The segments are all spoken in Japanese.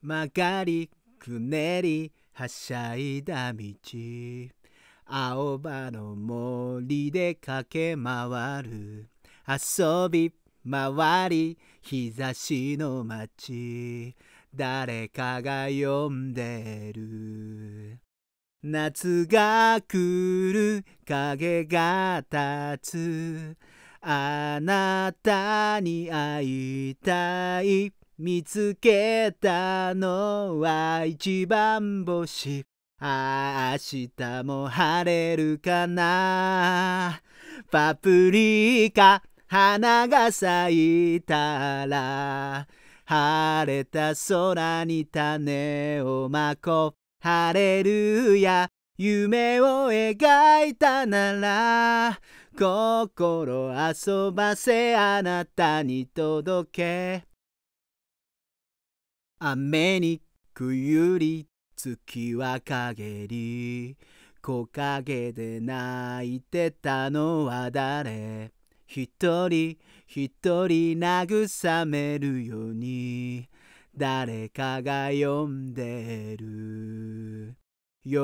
曲がりくねりはしゃいだ道青葉の森で駆け回る遊び回り日差しの街誰かが呼んでる夏が来る影が立つあなたに会いたい見つけたのは一番星あ明日も晴れるかなパプリカ花が咲いたら晴れた空に種をまこ晴れるや夢を描いたなら心遊ばせあなたに届け雨にくゆり月は陰り木陰で泣いてたのは誰一人一人慰めるように誰かが呼んでる喜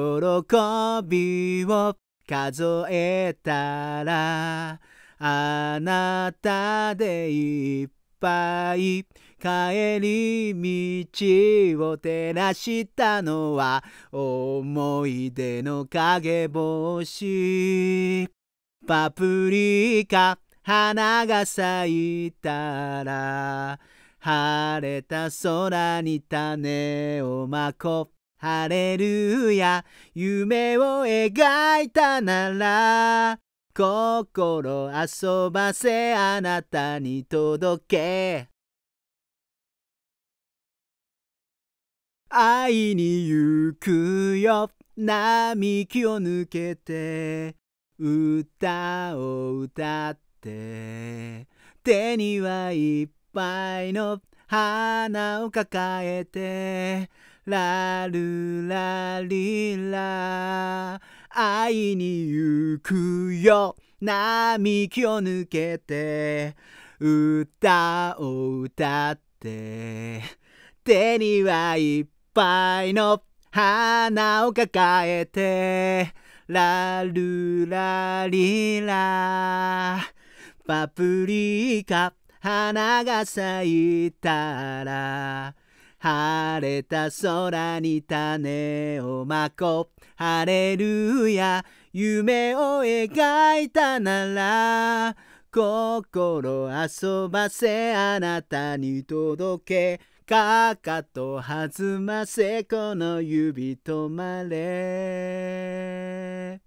びを数えたらあなたでいっぱい帰り道を照らしたのは思い出の影帽子パプリカ花が咲いたら晴れた空に種をまこ晴れるや夢を描いたなら心遊ばせあなたに届け愛に行くよ並木を抜けて歌を歌って手にはいっぱいの花を抱えてラルラリラ会いに行くよ並木を抜けて歌を歌って手にはいっぱいの花を抱えてラルラリラパプリカ花が咲いたら晴れた空に種をまこ晴れるや夢を描いたなら心遊ばせあなたに届けかかと弾ませこの指止まれ